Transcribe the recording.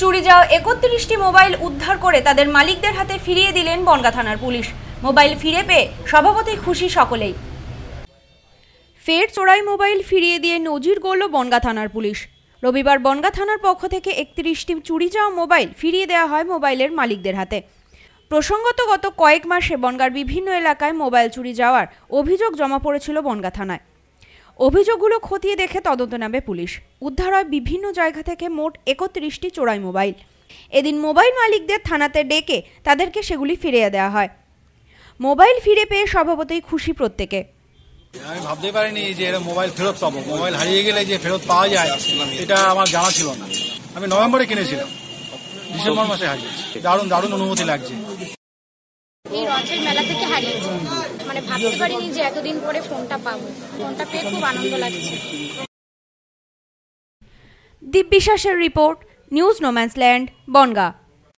চুরি যাওয়া একত্রিশটি মোবাইল উদ্ধার করে তাদের মালিকদের হাতে ফিরিয়ে দিলেন বনগা থানার পুলিশ মোবাইল ফিরে পেয়ে স্বভাবতই খুশি সকলেই ফের চোরাই মোবাইল ফিরিয়ে দিয়ে নজির গড়ল বনগা থানার পুলিশ রবিবার বনগা থানার পক্ষ থেকে একত্রিশটি চুরি যাওয়া মোবাইল ফিরিয়ে দেওয়া হয় মোবাইলের মালিকদের হাতে প্রসঙ্গত গত কয়েক মাসে বনগার বিভিন্ন এলাকায় মোবাইল চুরি যাওয়ার অভিযোগ জমা পড়েছিল বনগা থানায় অভিযোগগুলো খতিয়ে দেখে তদন্ত নামে পুলিশ উদ্ধার হয় বিভিন্ন জায়গা থেকে মোট একত্রিশটি চোরাই মোবাইল এদিন মোবাইল মালিকদের থানাতে ডেকে তাদেরকে সেগুলি ফিরিয়ে দেওয়া হয় মোবাইল ফিরে পেয়ে স্বভাবতই খুশি প্রত্যেকে আমি ভাবতেই পারিনি যে এরা মোবাইল ফেরত পাবো মোবাইল হারিয়ে গেলে যে ফেরত পাওয়া যায় এটা আমার জানা ছিল না আমি নভেম্বরে কিনেছিলাম ডিসেম্বর মাসে হারিয়েছি দারুণ দারুণ অনুমতি লাগছে এই রথের মেলা থেকে হারিয়েছি মানে ভাবতে পারিনি যে এতদিন পরে ফোনটা পাবো ফোনটা পেয়ে খুব আনন্দ লাগছে দীপ বিশ্বাসের রিপোর্ট নিউজ নোম্যান্সল্যান্ড বনগা